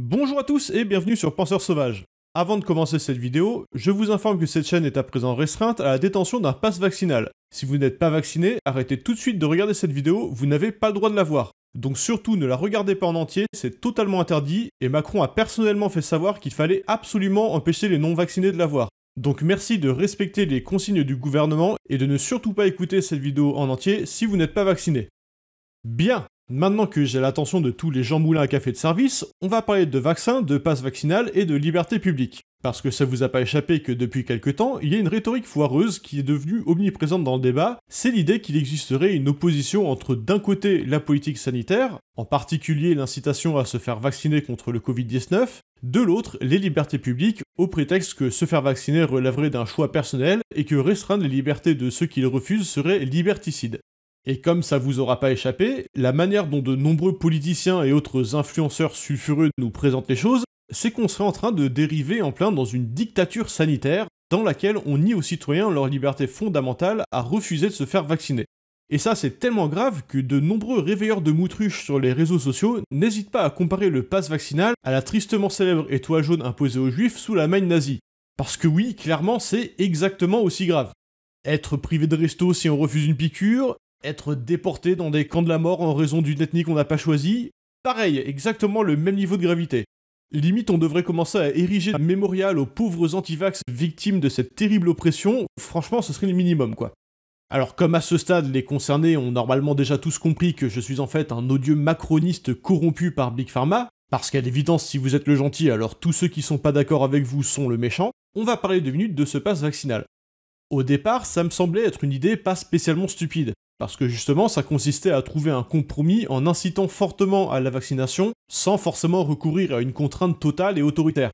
Bonjour à tous et bienvenue sur Penseur Sauvage. Avant de commencer cette vidéo, je vous informe que cette chaîne est à présent restreinte à la détention d'un pass vaccinal. Si vous n'êtes pas vacciné, arrêtez tout de suite de regarder cette vidéo, vous n'avez pas le droit de la voir. Donc surtout ne la regardez pas en entier, c'est totalement interdit, et Macron a personnellement fait savoir qu'il fallait absolument empêcher les non-vaccinés de la voir. Donc merci de respecter les consignes du gouvernement et de ne surtout pas écouter cette vidéo en entier si vous n'êtes pas vacciné. Bien, Maintenant que j'ai l'attention de tous les gens moulins à café de service, on va parler de vaccins, de passe vaccinal et de liberté publiques. Parce que ça vous a pas échappé que depuis quelques temps, il y a une rhétorique foireuse qui est devenue omniprésente dans le débat, c'est l'idée qu'il existerait une opposition entre d'un côté la politique sanitaire, en particulier l'incitation à se faire vacciner contre le Covid-19, de l'autre les libertés publiques, au prétexte que se faire vacciner relèverait d'un choix personnel et que restreindre les libertés de ceux qui le refusent serait liberticide. Et comme ça vous aura pas échappé, la manière dont de nombreux politiciens et autres influenceurs sulfureux nous présentent les choses, c'est qu'on serait en train de dériver en plein dans une dictature sanitaire dans laquelle on nie aux citoyens leur liberté fondamentale à refuser de se faire vacciner. Et ça, c'est tellement grave que de nombreux réveilleurs de moutruches sur les réseaux sociaux n'hésitent pas à comparer le pass vaccinal à la tristement célèbre étoile jaune imposée aux juifs sous la main nazie. Parce que oui, clairement, c'est exactement aussi grave. Être privé de resto si on refuse une piqûre, être déporté dans des camps de la mort en raison d'une ethnie qu'on n'a pas choisie, pareil, exactement le même niveau de gravité. Limite, on devrait commencer à ériger un mémorial aux pauvres antivax victimes de cette terrible oppression, franchement, ce serait le minimum, quoi. Alors, comme à ce stade, les concernés ont normalement déjà tous compris que je suis en fait un odieux macroniste corrompu par Big Pharma, parce qu'à l'évidence, si vous êtes le gentil, alors tous ceux qui sont pas d'accord avec vous sont le méchant, on va parler deux minutes de ce passe vaccinal. Au départ, ça me semblait être une idée pas spécialement stupide parce que justement ça consistait à trouver un compromis en incitant fortement à la vaccination sans forcément recourir à une contrainte totale et autoritaire.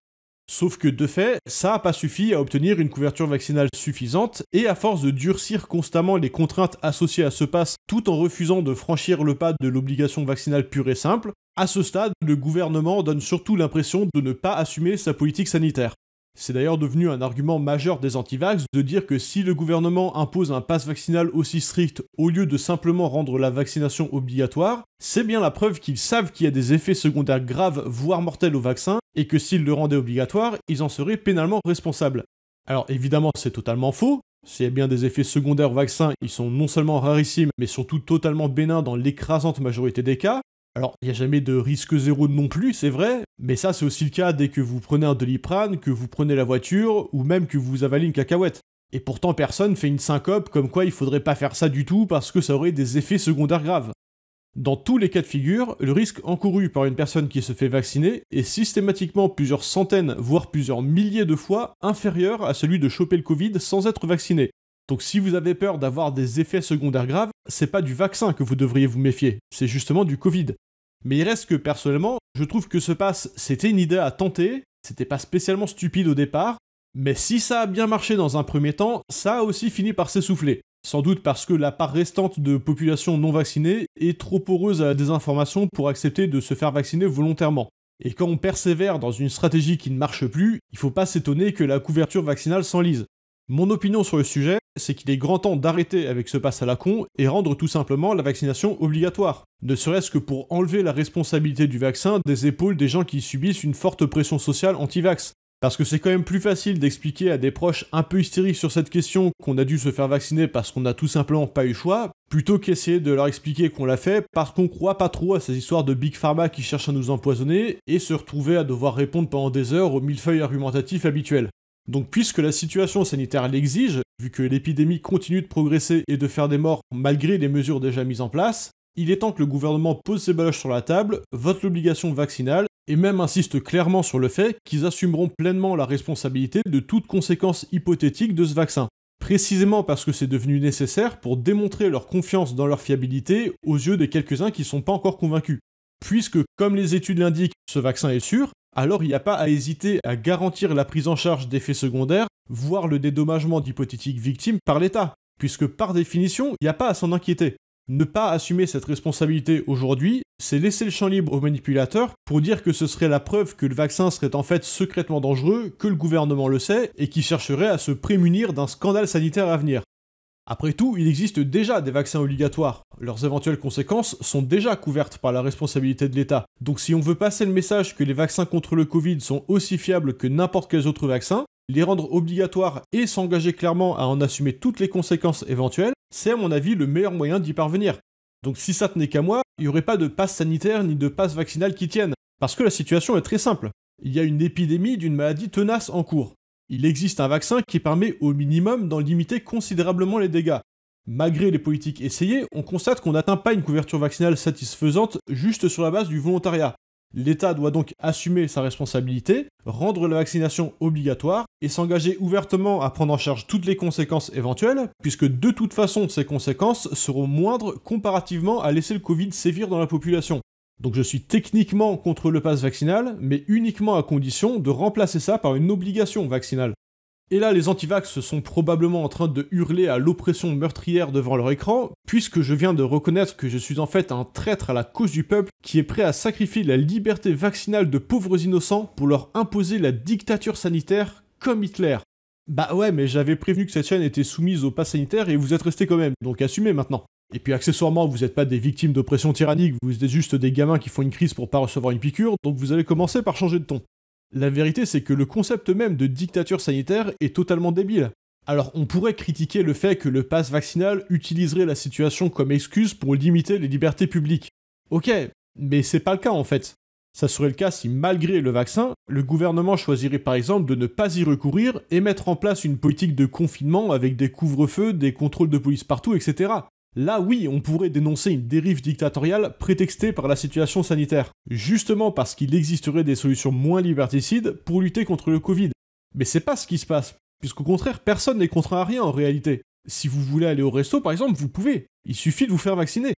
Sauf que de fait, ça n'a pas suffi à obtenir une couverture vaccinale suffisante, et à force de durcir constamment les contraintes associées à ce pass tout en refusant de franchir le pas de l'obligation vaccinale pure et simple, à ce stade, le gouvernement donne surtout l'impression de ne pas assumer sa politique sanitaire. C'est d'ailleurs devenu un argument majeur des antivax de dire que si le gouvernement impose un pass vaccinal aussi strict au lieu de simplement rendre la vaccination obligatoire, c'est bien la preuve qu'ils savent qu'il y a des effets secondaires graves voire mortels au vaccin et que s'ils le rendaient obligatoire, ils en seraient pénalement responsables. Alors évidemment c'est totalement faux, s'il y a bien des effets secondaires au vaccin, ils sont non seulement rarissimes mais surtout totalement bénins dans l'écrasante majorité des cas, alors, il n'y a jamais de risque zéro non plus, c'est vrai, mais ça c'est aussi le cas dès que vous prenez un doliprane, que vous prenez la voiture, ou même que vous avalez une cacahuète. Et pourtant personne fait une syncope comme quoi il faudrait pas faire ça du tout parce que ça aurait des effets secondaires graves. Dans tous les cas de figure, le risque encouru par une personne qui se fait vacciner est systématiquement plusieurs centaines, voire plusieurs milliers de fois inférieur à celui de choper le Covid sans être vacciné, donc si vous avez peur d'avoir des effets secondaires graves, c'est pas du vaccin que vous devriez vous méfier, c'est justement du Covid. Mais il reste que personnellement, je trouve que ce pass, c'était une idée à tenter, c'était pas spécialement stupide au départ, mais si ça a bien marché dans un premier temps, ça a aussi fini par s'essouffler. Sans doute parce que la part restante de population non vaccinée est trop poreuse à la désinformation pour accepter de se faire vacciner volontairement. Et quand on persévère dans une stratégie qui ne marche plus, il faut pas s'étonner que la couverture vaccinale s'enlise. Mon opinion sur le sujet, c'est qu'il est grand temps d'arrêter avec ce passe à la con et rendre tout simplement la vaccination obligatoire, ne serait-ce que pour enlever la responsabilité du vaccin des épaules des gens qui subissent une forte pression sociale anti-vax. Parce que c'est quand même plus facile d'expliquer à des proches un peu hystériques sur cette question qu'on a dû se faire vacciner parce qu'on n'a tout simplement pas eu le choix, plutôt qu'essayer de leur expliquer qu'on l'a fait parce qu'on croit pas trop à ces histoires de Big Pharma qui cherchent à nous empoisonner et se retrouver à devoir répondre pendant des heures aux millefeuilles argumentatifs habituels. Donc puisque la situation sanitaire l'exige, vu que l'épidémie continue de progresser et de faire des morts malgré les mesures déjà mises en place, il est temps que le gouvernement pose ses baloches sur la table, vote l'obligation vaccinale et même insiste clairement sur le fait qu'ils assumeront pleinement la responsabilité de toute conséquence hypothétique de ce vaccin. Précisément parce que c'est devenu nécessaire pour démontrer leur confiance dans leur fiabilité aux yeux des quelques-uns qui ne sont pas encore convaincus. Puisque, comme les études l'indiquent, ce vaccin est sûr, alors il n'y a pas à hésiter à garantir la prise en charge d'effets secondaires, voire le dédommagement d'hypothétiques victimes par l'État, puisque par définition, il n'y a pas à s'en inquiéter. Ne pas assumer cette responsabilité aujourd'hui, c'est laisser le champ libre aux manipulateurs pour dire que ce serait la preuve que le vaccin serait en fait secrètement dangereux, que le gouvernement le sait et qui chercherait à se prémunir d'un scandale sanitaire à venir. Après tout, il existe déjà des vaccins obligatoires. Leurs éventuelles conséquences sont déjà couvertes par la responsabilité de l'État. Donc si on veut passer le message que les vaccins contre le Covid sont aussi fiables que n'importe quels autres vaccins, les rendre obligatoires et s'engager clairement à en assumer toutes les conséquences éventuelles, c'est à mon avis le meilleur moyen d'y parvenir. Donc si ça tenait qu'à moi, il n'y aurait pas de passe sanitaire ni de passe vaccinal qui tiennent. Parce que la situation est très simple. Il y a une épidémie d'une maladie tenace en cours. Il existe un vaccin qui permet au minimum d'en limiter considérablement les dégâts. Malgré les politiques essayées, on constate qu'on n'atteint pas une couverture vaccinale satisfaisante juste sur la base du volontariat. L'État doit donc assumer sa responsabilité, rendre la vaccination obligatoire et s'engager ouvertement à prendre en charge toutes les conséquences éventuelles, puisque de toute façon ces conséquences seront moindres comparativement à laisser le Covid sévir dans la population. Donc je suis techniquement contre le pass vaccinal, mais uniquement à condition de remplacer ça par une obligation vaccinale. Et là, les antivax sont probablement en train de hurler à l'oppression meurtrière devant leur écran, puisque je viens de reconnaître que je suis en fait un traître à la cause du peuple qui est prêt à sacrifier la liberté vaccinale de pauvres innocents pour leur imposer la dictature sanitaire comme Hitler. Bah ouais, mais j'avais prévenu que cette chaîne était soumise au pass sanitaire et vous êtes resté quand même, donc assumez maintenant. Et puis accessoirement, vous n'êtes pas des victimes d'oppression tyrannique, vous êtes juste des gamins qui font une crise pour pas recevoir une piqûre, donc vous allez commencer par changer de ton. La vérité, c'est que le concept même de dictature sanitaire est totalement débile. Alors on pourrait critiquer le fait que le pass vaccinal utiliserait la situation comme excuse pour limiter les libertés publiques. Ok, mais c'est pas le cas en fait. Ça serait le cas si malgré le vaccin, le gouvernement choisirait par exemple de ne pas y recourir et mettre en place une politique de confinement avec des couvre-feux, des contrôles de police partout, etc. Là oui, on pourrait dénoncer une dérive dictatoriale prétextée par la situation sanitaire, justement parce qu'il existerait des solutions moins liberticides pour lutter contre le Covid. Mais c'est pas ce qui se passe, puisqu'au contraire, personne n'est contraint à rien en réalité. Si vous voulez aller au resto par exemple, vous pouvez, il suffit de vous faire vacciner.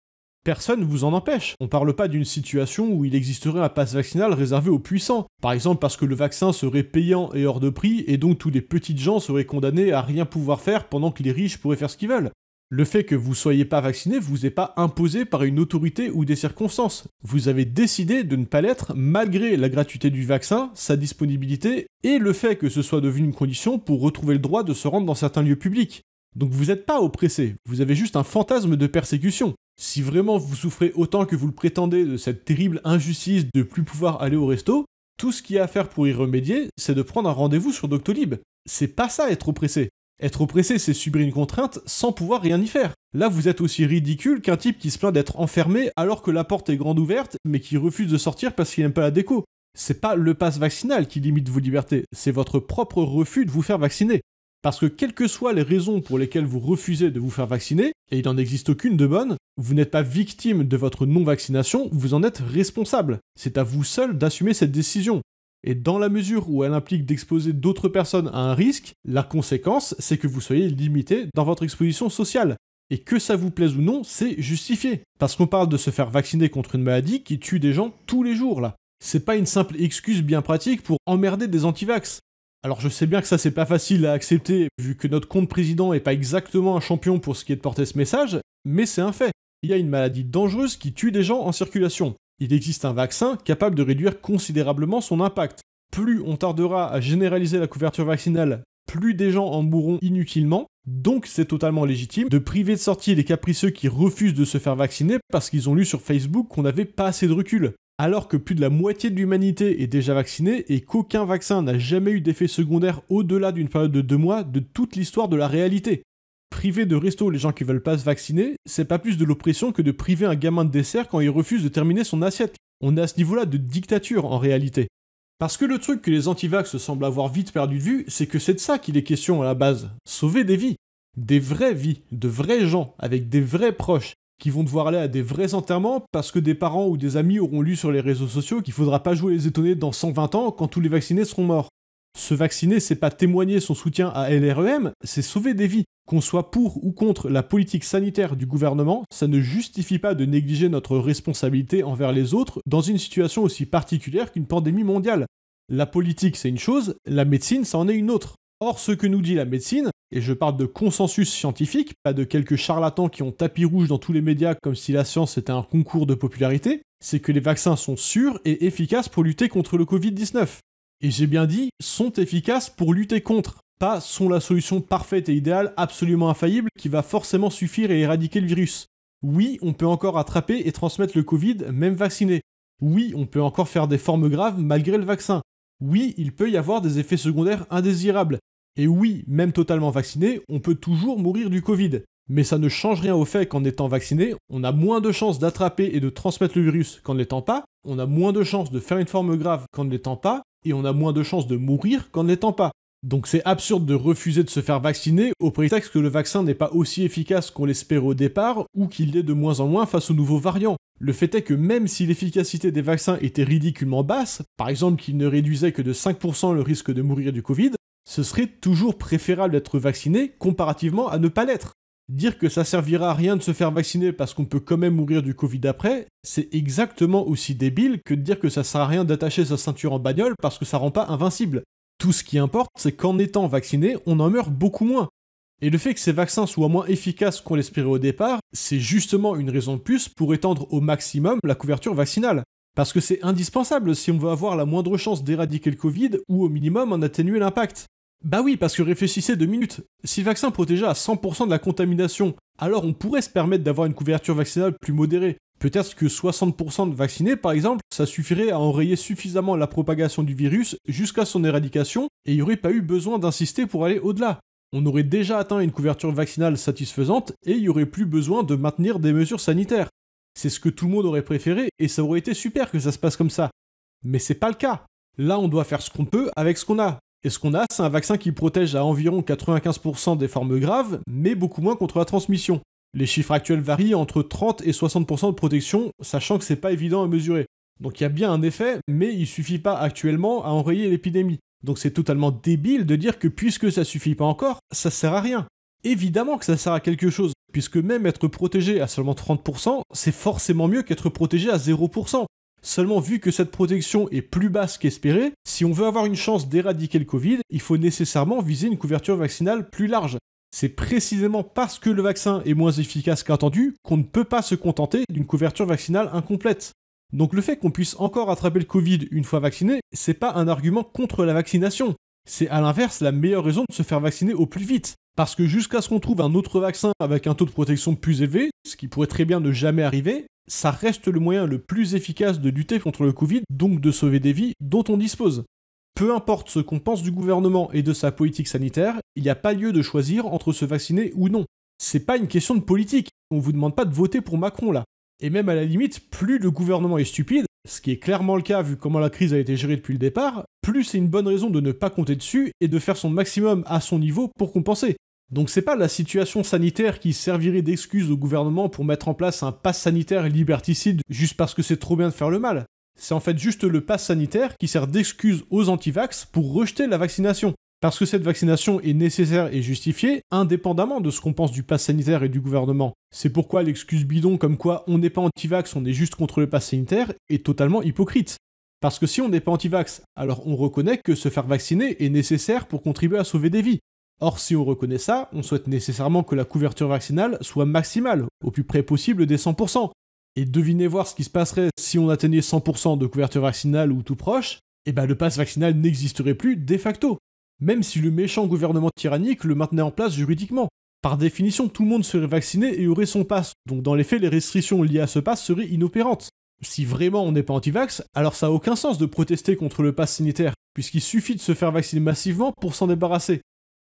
Personne ne vous en empêche. On parle pas d'une situation où il existerait un pass vaccinal réservé aux puissants, par exemple parce que le vaccin serait payant et hors de prix, et donc tous les petits gens seraient condamnés à rien pouvoir faire pendant que les riches pourraient faire ce qu'ils veulent. Le fait que vous ne soyez pas vacciné vous est pas imposé par une autorité ou des circonstances. Vous avez décidé de ne pas l'être malgré la gratuité du vaccin, sa disponibilité et le fait que ce soit devenu une condition pour retrouver le droit de se rendre dans certains lieux publics. Donc vous n'êtes pas oppressé, vous avez juste un fantasme de persécution. Si vraiment vous souffrez autant que vous le prétendez de cette terrible injustice de plus pouvoir aller au resto, tout ce qu'il y a à faire pour y remédier, c'est de prendre un rendez-vous sur Doctolib. C'est pas ça être oppressé. Être oppressé, c'est subir une contrainte sans pouvoir rien y faire. Là, vous êtes aussi ridicule qu'un type qui se plaint d'être enfermé alors que la porte est grande ouverte, mais qui refuse de sortir parce qu'il n'aime pas la déco. C'est pas le passe vaccinal qui limite vos libertés, c'est votre propre refus de vous faire vacciner. Parce que quelles que soient les raisons pour lesquelles vous refusez de vous faire vacciner, et il n'en existe aucune de bonne, vous n'êtes pas victime de votre non-vaccination, vous en êtes responsable. C'est à vous seul d'assumer cette décision. Et dans la mesure où elle implique d'exposer d'autres personnes à un risque, la conséquence, c'est que vous soyez limité dans votre exposition sociale. Et que ça vous plaise ou non, c'est justifié. Parce qu'on parle de se faire vacciner contre une maladie qui tue des gens tous les jours, là. C'est pas une simple excuse bien pratique pour emmerder des antivax. Alors je sais bien que ça c'est pas facile à accepter, vu que notre compte président est pas exactement un champion pour ce qui est de porter ce message, mais c'est un fait. Il y a une maladie dangereuse qui tue des gens en circulation. Il existe un vaccin capable de réduire considérablement son impact. Plus on tardera à généraliser la couverture vaccinale, plus des gens en mourront inutilement, donc c'est totalement légitime de priver de sortie les capricieux qui refusent de se faire vacciner parce qu'ils ont lu sur Facebook qu'on n'avait pas assez de recul. Alors que plus de la moitié de l'humanité est déjà vaccinée et qu'aucun vaccin n'a jamais eu d'effet secondaire au-delà d'une période de deux mois de toute l'histoire de la réalité priver de resto les gens qui veulent pas se vacciner, c'est pas plus de l'oppression que de priver un gamin de dessert quand il refuse de terminer son assiette. On est à ce niveau-là de dictature en réalité. Parce que le truc que les antivax semblent avoir vite perdu de vue, c'est que c'est de ça qu'il est question à la base. Sauver des vies. Des vraies vies, de vrais gens, avec des vrais proches, qui vont devoir aller à des vrais enterrements parce que des parents ou des amis auront lu sur les réseaux sociaux qu'il faudra pas jouer les étonnés dans 120 ans quand tous les vaccinés seront morts. Se vacciner, c'est pas témoigner son soutien à LREM, c'est sauver des vies. Qu'on soit pour ou contre la politique sanitaire du gouvernement, ça ne justifie pas de négliger notre responsabilité envers les autres dans une situation aussi particulière qu'une pandémie mondiale. La politique, c'est une chose, la médecine, ça en est une autre. Or, ce que nous dit la médecine, et je parle de consensus scientifique, pas de quelques charlatans qui ont tapis rouge dans tous les médias comme si la science était un concours de popularité, c'est que les vaccins sont sûrs et efficaces pour lutter contre le Covid-19 et j'ai bien dit, sont efficaces pour lutter contre. Pas sont la solution parfaite et idéale, absolument infaillible, qui va forcément suffire et éradiquer le virus. Oui, on peut encore attraper et transmettre le Covid, même vacciné. Oui, on peut encore faire des formes graves malgré le vaccin. Oui, il peut y avoir des effets secondaires indésirables. Et oui, même totalement vacciné, on peut toujours mourir du Covid. Mais ça ne change rien au fait qu'en étant vacciné, on a moins de chances d'attraper et de transmettre le virus qu'en ne l'étant pas, on a moins de chances de faire une forme grave qu'en ne l'étant pas, et on a moins de chances de mourir qu'en n'étant pas. Donc c'est absurde de refuser de se faire vacciner au prétexte que le vaccin n'est pas aussi efficace qu'on l'espérait au départ ou qu'il l'est de moins en moins face aux nouveaux variants. Le fait est que même si l'efficacité des vaccins était ridiculement basse, par exemple qu'il ne réduisait que de 5% le risque de mourir du Covid, ce serait toujours préférable d'être vacciné comparativement à ne pas l'être. Dire que ça servira à rien de se faire vacciner parce qu'on peut quand même mourir du Covid après, c'est exactement aussi débile que de dire que ça sert à rien d'attacher sa ceinture en bagnole parce que ça rend pas invincible. Tout ce qui importe, c'est qu'en étant vacciné, on en meurt beaucoup moins. Et le fait que ces vaccins soient moins efficaces qu'on l'espérait au départ, c'est justement une raison de plus pour étendre au maximum la couverture vaccinale. Parce que c'est indispensable si on veut avoir la moindre chance d'éradiquer le Covid ou au minimum en atténuer l'impact. Bah oui, parce que réfléchissez deux minutes. Si le vaccin protégeait à 100% de la contamination, alors on pourrait se permettre d'avoir une couverture vaccinale plus modérée. Peut-être que 60% de vaccinés, par exemple, ça suffirait à enrayer suffisamment la propagation du virus jusqu'à son éradication, et il n'y aurait pas eu besoin d'insister pour aller au-delà. On aurait déjà atteint une couverture vaccinale satisfaisante, et il n'y aurait plus besoin de maintenir des mesures sanitaires. C'est ce que tout le monde aurait préféré, et ça aurait été super que ça se passe comme ça. Mais c'est pas le cas. Là, on doit faire ce qu'on peut avec ce qu'on a. Et ce qu'on a, c'est un vaccin qui protège à environ 95% des formes graves, mais beaucoup moins contre la transmission. Les chiffres actuels varient entre 30 et 60% de protection, sachant que c'est pas évident à mesurer. Donc il y a bien un effet, mais il suffit pas actuellement à enrayer l'épidémie. Donc c'est totalement débile de dire que puisque ça suffit pas encore, ça sert à rien. Évidemment que ça sert à quelque chose, puisque même être protégé à seulement 30%, c'est forcément mieux qu'être protégé à 0%. Seulement, vu que cette protection est plus basse qu'espérée, si on veut avoir une chance d'éradiquer le Covid, il faut nécessairement viser une couverture vaccinale plus large. C'est précisément parce que le vaccin est moins efficace qu'attendu qu'on ne peut pas se contenter d'une couverture vaccinale incomplète. Donc le fait qu'on puisse encore attraper le Covid une fois vacciné, c'est pas un argument contre la vaccination. C'est à l'inverse la meilleure raison de se faire vacciner au plus vite. Parce que jusqu'à ce qu'on trouve un autre vaccin avec un taux de protection plus élevé, ce qui pourrait très bien ne jamais arriver, ça reste le moyen le plus efficace de lutter contre le Covid, donc de sauver des vies dont on dispose. Peu importe ce qu'on pense du gouvernement et de sa politique sanitaire, il n'y a pas lieu de choisir entre se vacciner ou non. C'est pas une question de politique, on vous demande pas de voter pour Macron là. Et même à la limite, plus le gouvernement est stupide, ce qui est clairement le cas vu comment la crise a été gérée depuis le départ, plus c'est une bonne raison de ne pas compter dessus et de faire son maximum à son niveau pour compenser. Donc c'est pas la situation sanitaire qui servirait d'excuse au gouvernement pour mettre en place un pass sanitaire liberticide juste parce que c'est trop bien de faire le mal. C'est en fait juste le pass sanitaire qui sert d'excuse aux antivax pour rejeter la vaccination. Parce que cette vaccination est nécessaire et justifiée, indépendamment de ce qu'on pense du pass sanitaire et du gouvernement. C'est pourquoi l'excuse bidon comme quoi on n'est pas antivax, on est juste contre le pass sanitaire est totalement hypocrite. Parce que si on n'est pas antivax, alors on reconnaît que se faire vacciner est nécessaire pour contribuer à sauver des vies. Or, si on reconnaît ça, on souhaite nécessairement que la couverture vaccinale soit maximale, au plus près possible des 100%. Et devinez voir ce qui se passerait si on atteignait 100% de couverture vaccinale ou tout proche, et eh ben le pass vaccinal n'existerait plus de facto. Même si le méchant gouvernement tyrannique le maintenait en place juridiquement. Par définition, tout le monde serait vacciné et aurait son pass, donc dans les faits, les restrictions liées à ce pass seraient inopérantes. Si vraiment on n'est pas anti-vax, alors ça a aucun sens de protester contre le pass sanitaire, puisqu'il suffit de se faire vacciner massivement pour s'en débarrasser.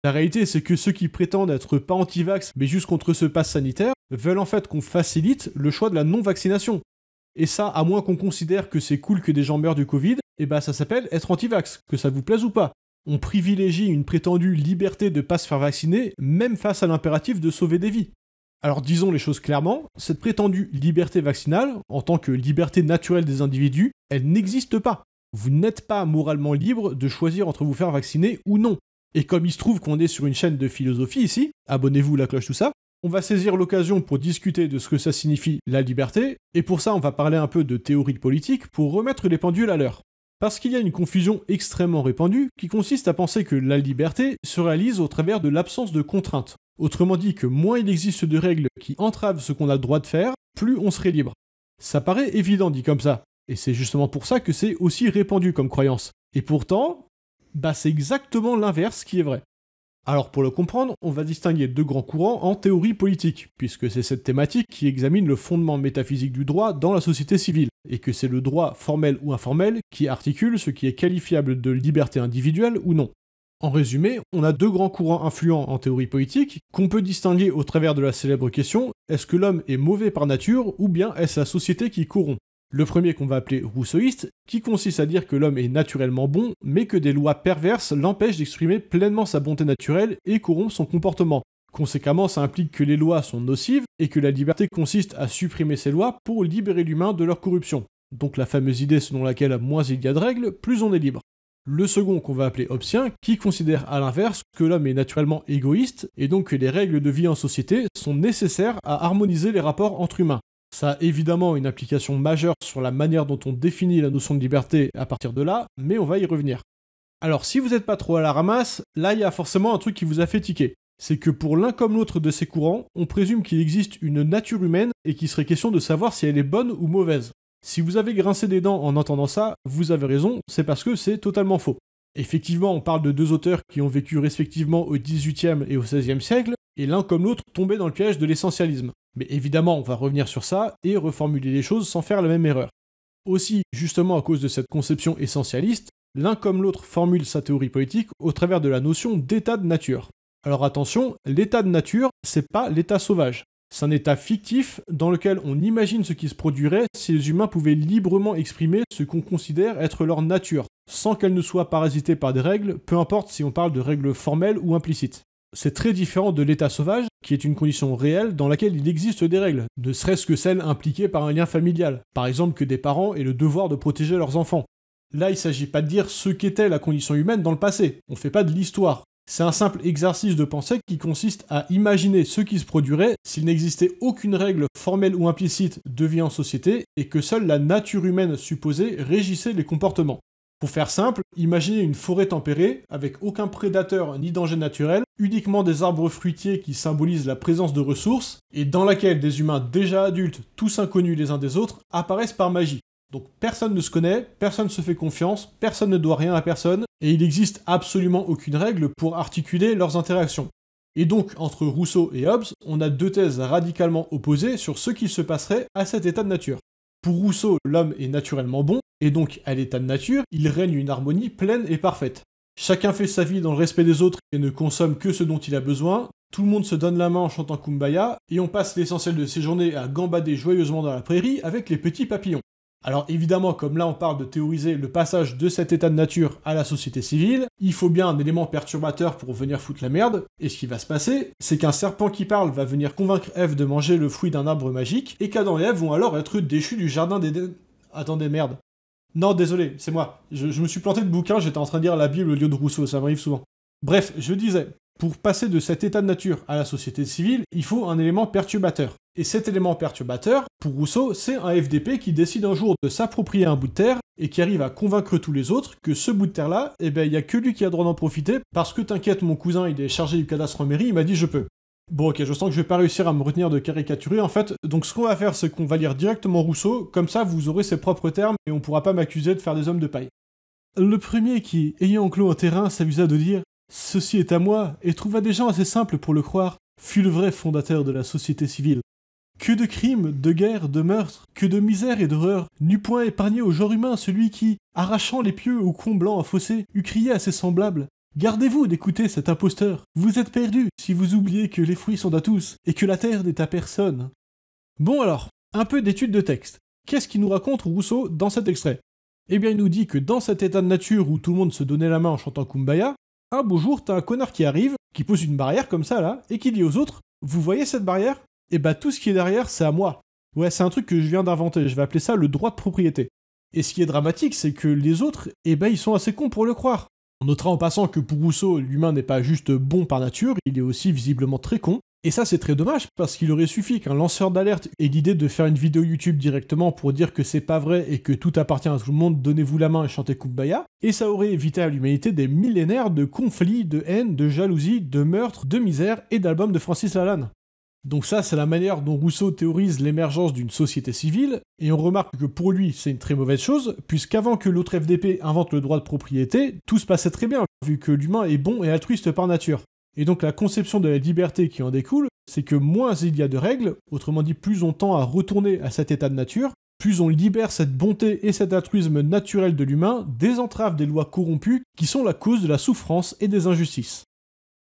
La réalité, c'est que ceux qui prétendent être pas anti-vax, mais juste contre ce pass sanitaire, veulent en fait qu'on facilite le choix de la non-vaccination. Et ça, à moins qu'on considère que c'est cool que des gens meurent du Covid, et eh bah ben, ça s'appelle être anti-vax, que ça vous plaise ou pas. On privilégie une prétendue liberté de pas se faire vacciner, même face à l'impératif de sauver des vies. Alors disons les choses clairement, cette prétendue liberté vaccinale, en tant que liberté naturelle des individus, elle n'existe pas. Vous n'êtes pas moralement libre de choisir entre vous faire vacciner ou non. Et comme il se trouve qu'on est sur une chaîne de philosophie ici, abonnez-vous, la cloche, tout ça, on va saisir l'occasion pour discuter de ce que ça signifie la liberté, et pour ça on va parler un peu de théorie politique pour remettre les pendules à l'heure. Parce qu'il y a une confusion extrêmement répandue qui consiste à penser que la liberté se réalise au travers de l'absence de contraintes. Autrement dit que moins il existe de règles qui entravent ce qu'on a le droit de faire, plus on serait libre. Ça paraît évident dit comme ça, et c'est justement pour ça que c'est aussi répandu comme croyance. Et pourtant, bah c'est exactement l'inverse qui est vrai. Alors pour le comprendre, on va distinguer deux grands courants en théorie politique, puisque c'est cette thématique qui examine le fondement métaphysique du droit dans la société civile, et que c'est le droit formel ou informel qui articule ce qui est qualifiable de liberté individuelle ou non. En résumé, on a deux grands courants influents en théorie politique qu'on peut distinguer au travers de la célèbre question est-ce que l'homme est mauvais par nature ou bien est-ce la société qui corrompt le premier qu'on va appeler rousseauiste, qui consiste à dire que l'homme est naturellement bon, mais que des lois perverses l'empêchent d'exprimer pleinement sa bonté naturelle et corrompent son comportement. Conséquemment, ça implique que les lois sont nocives et que la liberté consiste à supprimer ces lois pour libérer l'humain de leur corruption. Donc la fameuse idée selon laquelle moins il y a de règles, plus on est libre. Le second qu'on va appeler obsien qui considère à l'inverse que l'homme est naturellement égoïste et donc que les règles de vie en société sont nécessaires à harmoniser les rapports entre humains. Ça a évidemment une application majeure sur la manière dont on définit la notion de liberté à partir de là, mais on va y revenir. Alors si vous n'êtes pas trop à la ramasse, là il y a forcément un truc qui vous a fait tiquer. C'est que pour l'un comme l'autre de ces courants, on présume qu'il existe une nature humaine et qu'il serait question de savoir si elle est bonne ou mauvaise. Si vous avez grincé des dents en entendant ça, vous avez raison, c'est parce que c'est totalement faux. Effectivement, on parle de deux auteurs qui ont vécu respectivement au XVIIIe et au XVIe siècle, et l'un comme l'autre tombait dans le piège de l'essentialisme. Mais évidemment, on va revenir sur ça et reformuler les choses sans faire la même erreur. Aussi, justement à cause de cette conception essentialiste, l'un comme l'autre formule sa théorie politique au travers de la notion d'état de nature. Alors attention, l'état de nature, c'est pas l'état sauvage. C'est un état fictif dans lequel on imagine ce qui se produirait si les humains pouvaient librement exprimer ce qu'on considère être leur nature, sans qu'elle ne soit parasitée par des règles, peu importe si on parle de règles formelles ou implicites. C'est très différent de l'état sauvage, qui est une condition réelle dans laquelle il existe des règles, ne serait-ce que celles impliquées par un lien familial, par exemple que des parents aient le devoir de protéger leurs enfants. Là, il s'agit pas de dire ce qu'était la condition humaine dans le passé, on fait pas de l'histoire. C'est un simple exercice de pensée qui consiste à imaginer ce qui se produirait s'il n'existait aucune règle formelle ou implicite de vie en société et que seule la nature humaine supposée régissait les comportements. Pour faire simple, imaginez une forêt tempérée avec aucun prédateur ni danger naturel, uniquement des arbres fruitiers qui symbolisent la présence de ressources, et dans laquelle des humains déjà adultes, tous inconnus les uns des autres, apparaissent par magie. Donc personne ne se connaît, personne ne se fait confiance, personne ne doit rien à personne, et il n'existe absolument aucune règle pour articuler leurs interactions. Et donc, entre Rousseau et Hobbes, on a deux thèses radicalement opposées sur ce qui se passerait à cet état de nature. Pour Rousseau, l'homme est naturellement bon, et donc à l'état de nature, il règne une harmonie pleine et parfaite. Chacun fait sa vie dans le respect des autres et ne consomme que ce dont il a besoin, tout le monde se donne la main en chantant Kumbaya, et on passe l'essentiel de ses journées à gambader joyeusement dans la prairie avec les petits papillons. Alors évidemment, comme là on parle de théoriser le passage de cet état de nature à la société civile, il faut bien un élément perturbateur pour venir foutre la merde, et ce qui va se passer, c'est qu'un serpent qui parle va venir convaincre Eve de manger le fruit d'un arbre magique, et qu'Adam et Ève vont alors être déchus du jardin des. Attendez, merde. Non, désolé, c'est moi. Je, je, me suis planté de bouquin, j'étais en train de lire la Bible au lieu de Rousseau, ça m'arrive souvent. Bref, je disais, pour passer de cet état de nature à la société civile, il faut un élément perturbateur. Et cet élément perturbateur, pour Rousseau, c'est un FDP qui décide un jour de s'approprier un bout de terre et qui arrive à convaincre tous les autres que ce bout de terre-là, eh ben, il y a que lui qui a droit d'en profiter parce que t'inquiète, mon cousin, il est chargé du cadastre en mairie, il m'a dit je peux. Bon, ok, je sens que je vais pas réussir à me retenir de caricaturer en fait, donc ce qu'on va faire, c'est qu'on va lire directement Rousseau, comme ça vous aurez ses propres termes et on pourra pas m'accuser de faire des hommes de paille. Le premier qui, ayant clos un terrain, s'amusa de dire Ceci est à moi, et trouva des gens assez simples pour le croire, fut le vrai fondateur de la société civile. Que de crimes, de guerres, de meurtres, que de misères et d'horreurs, n'eût point épargné au genre humain celui qui, arrachant les pieux ou comblant à fossé, eût crié à ses semblables Gardez-vous d'écouter cet imposteur, vous êtes perdus si vous oubliez que les fruits sont à tous et que la terre n'est à personne. Bon alors, un peu d'étude de texte. Qu'est-ce qu'il nous raconte Rousseau dans cet extrait Eh bien, il nous dit que dans cet état de nature où tout le monde se donnait la main en chantant Kumbaya, un ah, beau jour, t'as un connard qui arrive, qui pose une barrière comme ça là, et qui dit aux autres, vous voyez cette barrière Et eh bah tout ce qui est derrière, c'est à moi. Ouais, c'est un truc que je viens d'inventer, je vais appeler ça le droit de propriété. Et ce qui est dramatique, c'est que les autres, eh ben ils sont assez cons pour le croire. On notera en passant que pour Rousseau, l'humain n'est pas juste bon par nature, il est aussi visiblement très con, et ça, c'est très dommage parce qu'il aurait suffi qu'un lanceur d'alerte ait l'idée de faire une vidéo YouTube directement pour dire que c'est pas vrai et que tout appartient à tout le monde, donnez-vous la main et chantez Kumbaya. Et ça aurait évité à l'humanité des millénaires de conflits, de haine, de jalousie, de meurtres, de misère et d'albums de Francis Lalanne. Donc ça, c'est la manière dont Rousseau théorise l'émergence d'une société civile, et on remarque que pour lui, c'est une très mauvaise chose, puisqu'avant que l'autre FDP invente le droit de propriété, tout se passait très bien, vu que l'humain est bon et altruiste par nature. Et donc la conception de la liberté qui en découle, c'est que moins il y a de règles, autrement dit plus on tend à retourner à cet état de nature, plus on libère cette bonté et cet altruisme naturel de l'humain des entraves des lois corrompues qui sont la cause de la souffrance et des injustices.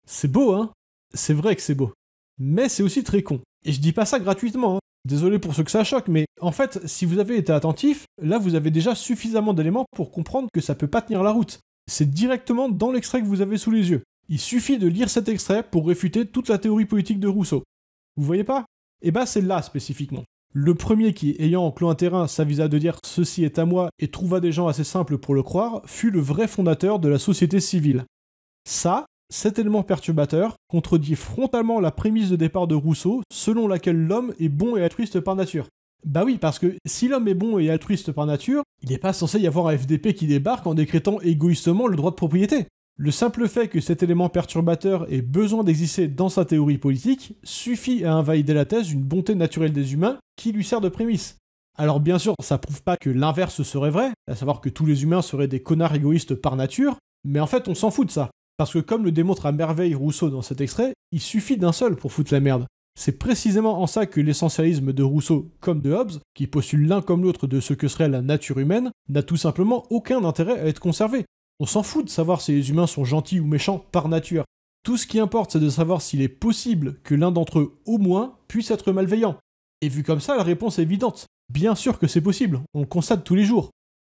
C'est beau, hein C'est vrai que c'est beau. Mais c'est aussi très con. Et je dis pas ça gratuitement, hein. désolé pour ceux que ça choque, mais en fait, si vous avez été attentif, là vous avez déjà suffisamment d'éléments pour comprendre que ça peut pas tenir la route. C'est directement dans l'extrait que vous avez sous les yeux. Il suffit de lire cet extrait pour réfuter toute la théorie politique de Rousseau. Vous voyez pas Eh bah ben c'est là spécifiquement. Le premier qui, ayant enclos un terrain, s'avisa de dire ceci est à moi et trouva des gens assez simples pour le croire, fut le vrai fondateur de la société civile. Ça, cet élément perturbateur contredit frontalement la prémisse de départ de Rousseau selon laquelle l'homme est bon et altruiste par nature. Bah oui, parce que si l'homme est bon et altruiste par nature, il n'est pas censé y avoir un FDP qui débarque en décrétant égoïstement le droit de propriété. Le simple fait que cet élément perturbateur ait besoin d'exister dans sa théorie politique suffit à invalider la thèse d'une bonté naturelle des humains qui lui sert de prémisse. Alors bien sûr, ça prouve pas que l'inverse serait vrai, à savoir que tous les humains seraient des connards égoïstes par nature, mais en fait on s'en fout de ça, parce que comme le démontre à merveille Rousseau dans cet extrait, il suffit d'un seul pour foutre la merde. C'est précisément en ça que l'essentialisme de Rousseau comme de Hobbes, qui postule l'un comme l'autre de ce que serait la nature humaine, n'a tout simplement aucun intérêt à être conservé, on s'en fout de savoir si les humains sont gentils ou méchants par nature. Tout ce qui importe, c'est de savoir s'il est possible que l'un d'entre eux, au moins, puisse être malveillant. Et vu comme ça, la réponse est évidente. Bien sûr que c'est possible, on le constate tous les jours.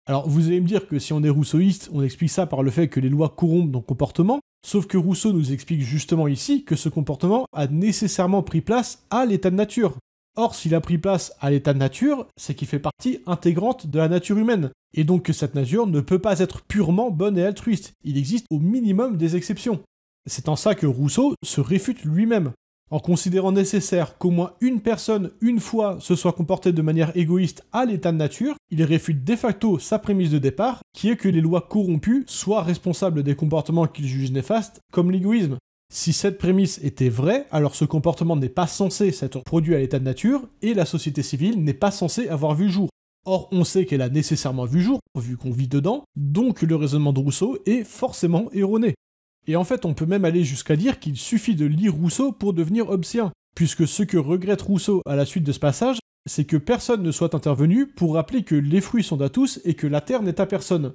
Alors vous allez me dire que si on est rousseauiste, on explique ça par le fait que les lois corrompent nos comportements, sauf que Rousseau nous explique justement ici que ce comportement a nécessairement pris place à l'état de nature, Or, s'il a pris place à l'état de nature, c'est qu'il fait partie intégrante de la nature humaine. Et donc que cette nature ne peut pas être purement bonne et altruiste. Il existe au minimum des exceptions. C'est en ça que Rousseau se réfute lui-même, en considérant nécessaire qu'au moins une personne, une fois, se soit comportée de manière égoïste à l'état de nature, il réfute de facto sa prémisse de départ, qui est que les lois corrompues soient responsables des comportements qu'ils jugent néfastes, comme l'égoïsme. Si cette prémisse était vraie, alors ce comportement n'est pas censé s'être produit à l'état de nature et la société civile n'est pas censée avoir vu jour. Or, on sait qu'elle a nécessairement vu jour, vu qu'on vit dedans, donc le raisonnement de Rousseau est forcément erroné. Et en fait, on peut même aller jusqu'à dire qu'il suffit de lire Rousseau pour devenir obscien, puisque ce que regrette Rousseau à la suite de ce passage, c'est que personne ne soit intervenu pour rappeler que les fruits sont à tous et que la terre n'est à personne.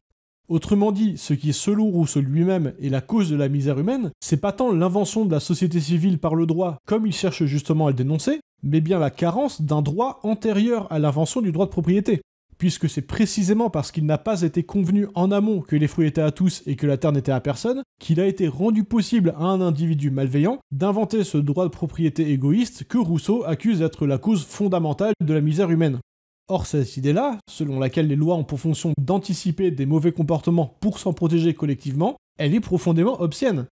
Autrement dit, ce qui est selon Rousseau lui-même est la cause de la misère humaine, c'est pas tant l'invention de la société civile par le droit, comme il cherche justement à le dénoncer, mais bien la carence d'un droit antérieur à l'invention du droit de propriété. Puisque c'est précisément parce qu'il n'a pas été convenu en amont que les fruits étaient à tous et que la terre n'était à personne, qu'il a été rendu possible à un individu malveillant d'inventer ce droit de propriété égoïste que Rousseau accuse d'être la cause fondamentale de la misère humaine. Or, cette idée-là, selon laquelle les lois ont pour fonction d'anticiper des mauvais comportements pour s'en protéger collectivement, elle est profondément obscène.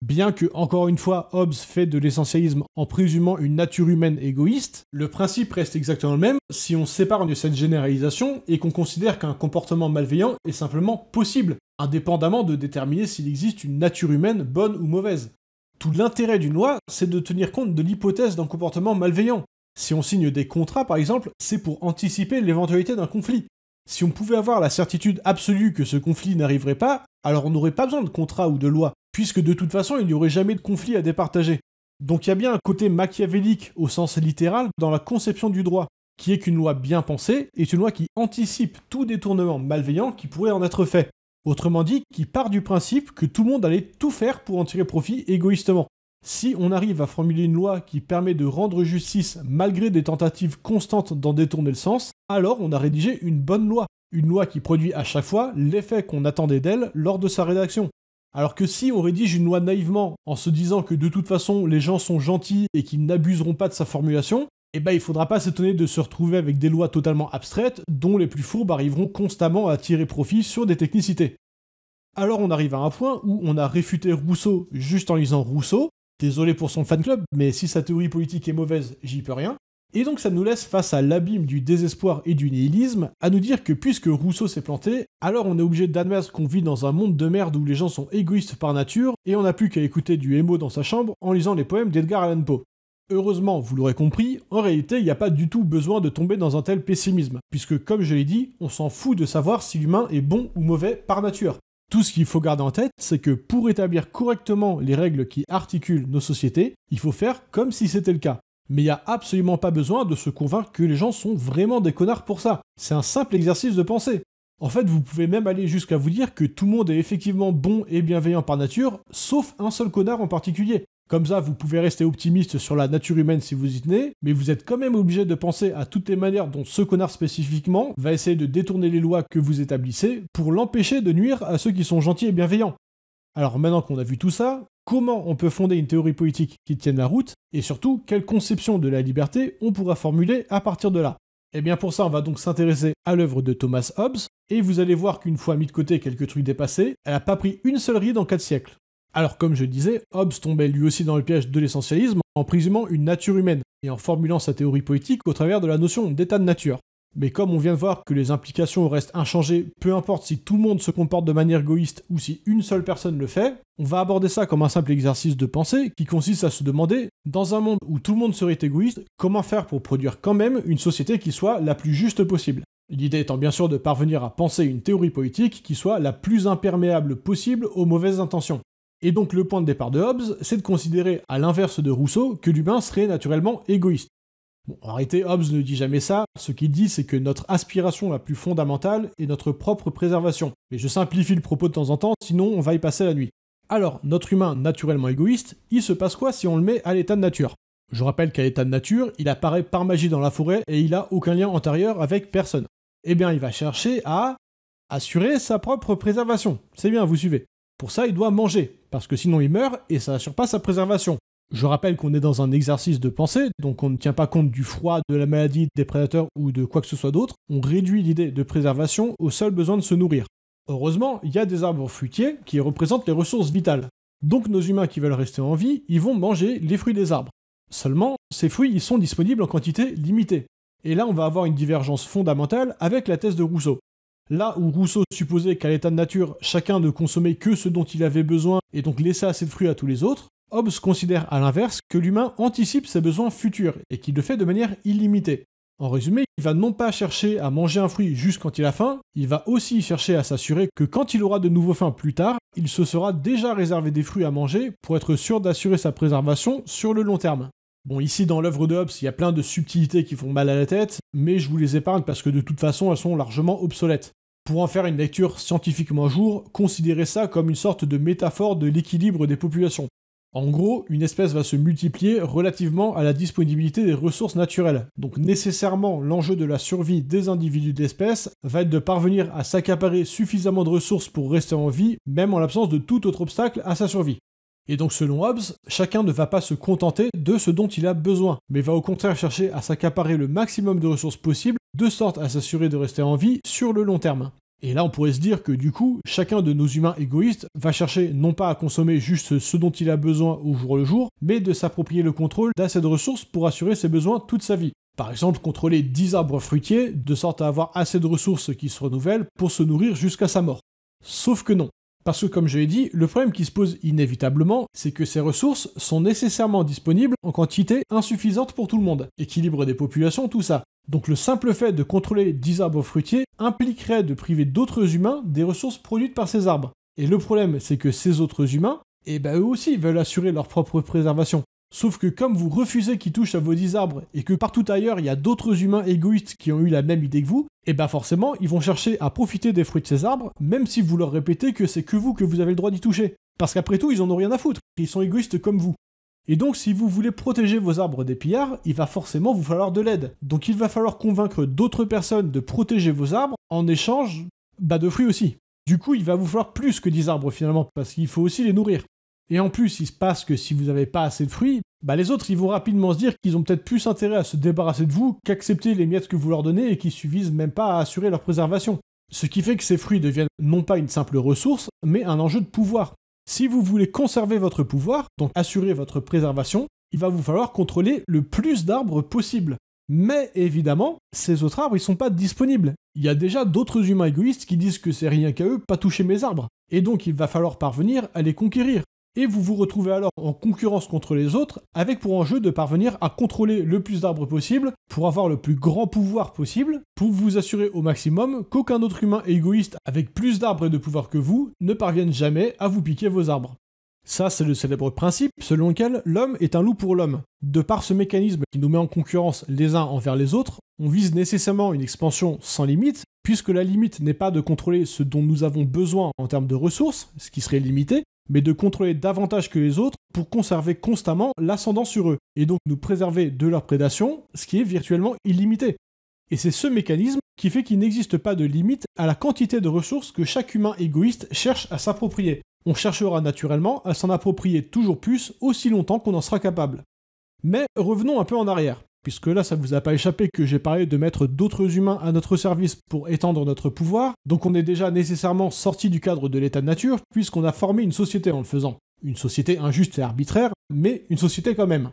Bien que, encore une fois, Hobbes fait de l'essentialisme en présumant une nature humaine égoïste, le principe reste exactement le même si on s'épargne cette généralisation et qu'on considère qu'un comportement malveillant est simplement possible, indépendamment de déterminer s'il existe une nature humaine bonne ou mauvaise. Tout l'intérêt d'une loi, c'est de tenir compte de l'hypothèse d'un comportement malveillant, si on signe des contrats, par exemple, c'est pour anticiper l'éventualité d'un conflit. Si on pouvait avoir la certitude absolue que ce conflit n'arriverait pas, alors on n'aurait pas besoin de contrat ou de loi, puisque de toute façon il n'y aurait jamais de conflit à départager. Donc il y a bien un côté machiavélique au sens littéral dans la conception du droit, qui est qu'une loi bien pensée est une loi qui anticipe tout détournement malveillant qui pourrait en être fait. Autrement dit, qui part du principe que tout le monde allait tout faire pour en tirer profit égoïstement, si on arrive à formuler une loi qui permet de rendre justice malgré des tentatives constantes d'en détourner le sens, alors on a rédigé une bonne loi. Une loi qui produit à chaque fois l'effet qu'on attendait d'elle lors de sa rédaction. Alors que si on rédige une loi naïvement, en se disant que de toute façon les gens sont gentils et qu'ils n'abuseront pas de sa formulation, eh ben il faudra pas s'étonner de se retrouver avec des lois totalement abstraites dont les plus fourbes arriveront constamment à tirer profit sur des technicités. Alors on arrive à un point où on a réfuté Rousseau juste en lisant Rousseau, Désolé pour son fan club, mais si sa théorie politique est mauvaise, j'y peux rien. Et donc ça nous laisse face à l'abîme du désespoir et du nihilisme, à nous dire que puisque Rousseau s'est planté, alors on est obligé d'admettre qu'on vit dans un monde de merde où les gens sont égoïstes par nature, et on n'a plus qu'à écouter du émo dans sa chambre en lisant les poèmes d'Edgar Allan Poe. Heureusement, vous l'aurez compris, en réalité, il n'y a pas du tout besoin de tomber dans un tel pessimisme, puisque comme je l'ai dit, on s'en fout de savoir si l'humain est bon ou mauvais par nature. Tout ce qu'il faut garder en tête, c'est que pour établir correctement les règles qui articulent nos sociétés, il faut faire comme si c'était le cas. Mais il n'y a absolument pas besoin de se convaincre que les gens sont vraiment des connards pour ça. C'est un simple exercice de pensée. En fait, vous pouvez même aller jusqu'à vous dire que tout le monde est effectivement bon et bienveillant par nature, sauf un seul connard en particulier. Comme ça, vous pouvez rester optimiste sur la nature humaine si vous y tenez, mais vous êtes quand même obligé de penser à toutes les manières dont ce connard spécifiquement va essayer de détourner les lois que vous établissez pour l'empêcher de nuire à ceux qui sont gentils et bienveillants. Alors maintenant qu'on a vu tout ça, comment on peut fonder une théorie politique qui tienne la route, et surtout quelle conception de la liberté on pourra formuler à partir de là Eh bien pour ça, on va donc s'intéresser à l'œuvre de Thomas Hobbes, et vous allez voir qu'une fois mis de côté quelques trucs dépassés, elle n'a pas pris une seule ride en 4 siècles. Alors comme je disais, Hobbes tombait lui aussi dans le piège de l'essentialisme en présumant une nature humaine et en formulant sa théorie poétique au travers de la notion d'état de nature. Mais comme on vient de voir que les implications restent inchangées, peu importe si tout le monde se comporte de manière égoïste ou si une seule personne le fait, on va aborder ça comme un simple exercice de pensée qui consiste à se demander, dans un monde où tout le monde serait égoïste, comment faire pour produire quand même une société qui soit la plus juste possible. L'idée étant bien sûr de parvenir à penser une théorie politique qui soit la plus imperméable possible aux mauvaises intentions. Et donc le point de départ de Hobbes, c'est de considérer, à l'inverse de Rousseau, que l'humain serait naturellement égoïste. Bon, en réalité, Hobbes ne dit jamais ça, ce qu'il dit c'est que notre aspiration la plus fondamentale est notre propre préservation. Mais je simplifie le propos de temps en temps, sinon on va y passer la nuit. Alors, notre humain naturellement égoïste, il se passe quoi si on le met à l'état de nature Je rappelle qu'à l'état de nature, il apparaît par magie dans la forêt et il n'a aucun lien antérieur avec personne. Eh bien, il va chercher à assurer sa propre préservation. C'est bien, vous suivez. Pour ça, il doit manger, parce que sinon il meurt et ça n'assure pas sa préservation. Je rappelle qu'on est dans un exercice de pensée, donc on ne tient pas compte du froid, de la maladie, des prédateurs ou de quoi que ce soit d'autre. On réduit l'idée de préservation au seul besoin de se nourrir. Heureusement, il y a des arbres fruitiers qui représentent les ressources vitales. Donc nos humains qui veulent rester en vie, ils vont manger les fruits des arbres. Seulement, ces fruits, ils sont disponibles en quantité limitée. Et là, on va avoir une divergence fondamentale avec la thèse de Rousseau. Là où Rousseau supposait qu'à l'état de nature, chacun ne consommait que ce dont il avait besoin et donc laissait assez de fruits à tous les autres, Hobbes considère à l'inverse que l'humain anticipe ses besoins futurs et qu'il le fait de manière illimitée. En résumé, il va non pas chercher à manger un fruit juste quand il a faim, il va aussi chercher à s'assurer que quand il aura de nouveaux faim plus tard, il se sera déjà réservé des fruits à manger pour être sûr d'assurer sa préservation sur le long terme. Bon, ici dans l'œuvre de Hobbes, il y a plein de subtilités qui font mal à la tête, mais je vous les épargne parce que de toute façon, elles sont largement obsolètes pour en faire une lecture scientifiquement jour, considérer ça comme une sorte de métaphore de l'équilibre des populations. En gros, une espèce va se multiplier relativement à la disponibilité des ressources naturelles. Donc nécessairement, l'enjeu de la survie des individus de l'espèce va être de parvenir à s'accaparer suffisamment de ressources pour rester en vie, même en l'absence de tout autre obstacle à sa survie. Et donc selon Hobbes, chacun ne va pas se contenter de ce dont il a besoin, mais va au contraire chercher à s'accaparer le maximum de ressources possibles, de sorte à s'assurer de rester en vie sur le long terme. Et là, on pourrait se dire que du coup, chacun de nos humains égoïstes va chercher non pas à consommer juste ce dont il a besoin au jour le jour, mais de s'approprier le contrôle d'assez de ressources pour assurer ses besoins toute sa vie. Par exemple, contrôler 10 arbres fruitiers de sorte à avoir assez de ressources qui se renouvellent pour se nourrir jusqu'à sa mort. Sauf que non. Parce que comme je l'ai dit, le problème qui se pose inévitablement, c'est que ces ressources sont nécessairement disponibles en quantité insuffisante pour tout le monde. Équilibre des populations, tout ça. Donc le simple fait de contrôler 10 arbres fruitiers impliquerait de priver d'autres humains des ressources produites par ces arbres. Et le problème, c'est que ces autres humains, eh ben eux aussi veulent assurer leur propre préservation. Sauf que comme vous refusez qu'ils touchent à vos 10 arbres et que partout ailleurs il y a d'autres humains égoïstes qui ont eu la même idée que vous, et eh ben forcément ils vont chercher à profiter des fruits de ces arbres, même si vous leur répétez que c'est que vous que vous avez le droit d'y toucher. Parce qu'après tout, ils en ont rien à foutre, ils sont égoïstes comme vous. Et donc si vous voulez protéger vos arbres des pillards, il va forcément vous falloir de l'aide. Donc il va falloir convaincre d'autres personnes de protéger vos arbres en échange bah, de fruits aussi. Du coup, il va vous falloir plus que 10 arbres finalement, parce qu'il faut aussi les nourrir. Et en plus, il se passe que si vous n'avez pas assez de fruits, bah les autres, ils vont rapidement se dire qu'ils ont peut-être plus intérêt à se débarrasser de vous qu'accepter les miettes que vous leur donnez et qui suffisent même pas à assurer leur préservation. Ce qui fait que ces fruits deviennent non pas une simple ressource, mais un enjeu de pouvoir. Si vous voulez conserver votre pouvoir, donc assurer votre préservation, il va vous falloir contrôler le plus d'arbres possible. Mais évidemment, ces autres arbres, ils sont pas disponibles. Il y a déjà d'autres humains égoïstes qui disent que c'est rien qu'à eux, pas toucher mes arbres. Et donc il va falloir parvenir à les conquérir et vous vous retrouvez alors en concurrence contre les autres, avec pour enjeu de parvenir à contrôler le plus d'arbres possible, pour avoir le plus grand pouvoir possible, pour vous assurer au maximum qu'aucun autre humain égoïste avec plus d'arbres et de pouvoir que vous ne parvienne jamais à vous piquer vos arbres. Ça, c'est le célèbre principe selon lequel l'homme est un loup pour l'homme. De par ce mécanisme qui nous met en concurrence les uns envers les autres, on vise nécessairement une expansion sans limite, puisque la limite n'est pas de contrôler ce dont nous avons besoin en termes de ressources, ce qui serait limité, mais de contrôler davantage que les autres pour conserver constamment l'ascendant sur eux, et donc nous préserver de leur prédation, ce qui est virtuellement illimité. Et c'est ce mécanisme qui fait qu'il n'existe pas de limite à la quantité de ressources que chaque humain égoïste cherche à s'approprier. On cherchera naturellement à s'en approprier toujours plus aussi longtemps qu'on en sera capable. Mais revenons un peu en arrière, puisque là ça ne vous a pas échappé que j'ai parlé de mettre d'autres humains à notre service pour étendre notre pouvoir, donc on est déjà nécessairement sorti du cadre de l'état de nature, puisqu'on a formé une société en le faisant. Une société injuste et arbitraire, mais une société quand même.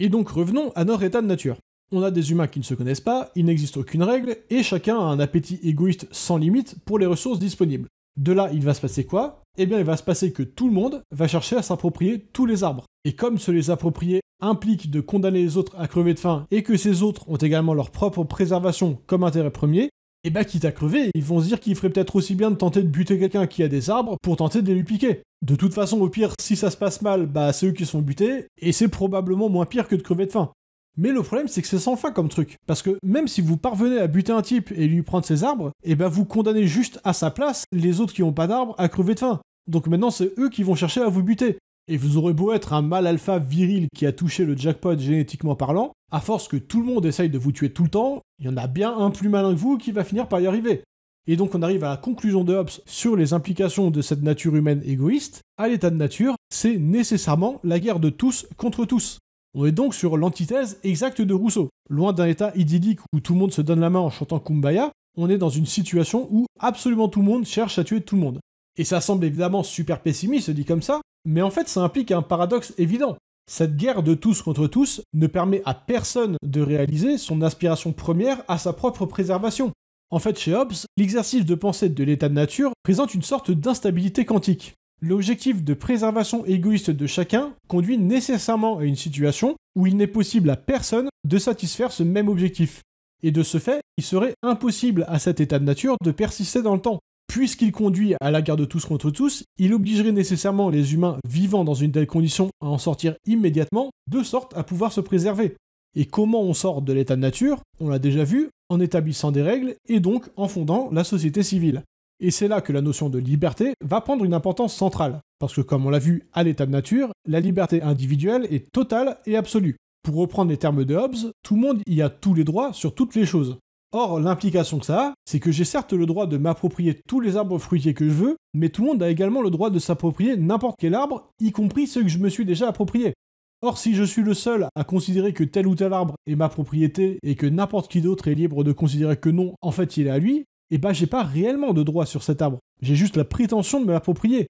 Et donc revenons à notre état de nature. On a des humains qui ne se connaissent pas, il n'existe aucune règle, et chacun a un appétit égoïste sans limite pour les ressources disponibles. De là, il va se passer quoi Eh bien, il va se passer que tout le monde va chercher à s'approprier tous les arbres. Et comme se les approprier implique de condamner les autres à crever de faim et que ces autres ont également leur propre préservation comme intérêt premier, eh bien, quitte à crever, ils vont se dire qu'il ferait peut-être aussi bien de tenter de buter quelqu'un qui a des arbres pour tenter de les lui piquer. De toute façon, au pire, si ça se passe mal, bah c'est eux qui sont butés, et c'est probablement moins pire que de crever de faim. Mais le problème, c'est que c'est sans fin comme truc. Parce que même si vous parvenez à buter un type et lui prendre ses arbres, et eh ben vous condamnez juste à sa place les autres qui n'ont pas d'arbres à crever de faim. Donc maintenant, c'est eux qui vont chercher à vous buter. Et vous aurez beau être un mâle alpha viril qui a touché le jackpot génétiquement parlant, à force que tout le monde essaye de vous tuer tout le temps, il y en a bien un plus malin que vous qui va finir par y arriver. Et donc on arrive à la conclusion de Hobbes sur les implications de cette nature humaine égoïste. À l'état de nature, c'est nécessairement la guerre de tous contre tous. On est donc sur l'antithèse exacte de Rousseau. Loin d'un état idyllique où tout le monde se donne la main en chantant Kumbaya, on est dans une situation où absolument tout le monde cherche à tuer tout le monde. Et ça semble évidemment super pessimiste dit comme ça, mais en fait ça implique un paradoxe évident. Cette guerre de tous contre tous ne permet à personne de réaliser son aspiration première à sa propre préservation. En fait, chez Hobbes, l'exercice de pensée de l'état de nature présente une sorte d'instabilité quantique. L'objectif de préservation égoïste de chacun conduit nécessairement à une situation où il n'est possible à personne de satisfaire ce même objectif. Et de ce fait, il serait impossible à cet état de nature de persister dans le temps. Puisqu'il conduit à la guerre de tous contre tous, il obligerait nécessairement les humains vivant dans une telle condition à en sortir immédiatement, de sorte à pouvoir se préserver. Et comment on sort de l'état de nature On l'a déjà vu, en établissant des règles et donc en fondant la société civile. Et c'est là que la notion de liberté va prendre une importance centrale, parce que comme on l'a vu à l'état de nature, la liberté individuelle est totale et absolue. Pour reprendre les termes de Hobbes, tout le monde y a tous les droits sur toutes les choses. Or, l'implication que ça a, c'est que j'ai certes le droit de m'approprier tous les arbres fruitiers que je veux, mais tout le monde a également le droit de s'approprier n'importe quel arbre, y compris ceux que je me suis déjà appropriés. Or, si je suis le seul à considérer que tel ou tel arbre est ma propriété et que n'importe qui d'autre est libre de considérer que non, en fait il est à lui, eh ben j'ai pas réellement de droit sur cet arbre, j'ai juste la prétention de me l'approprier.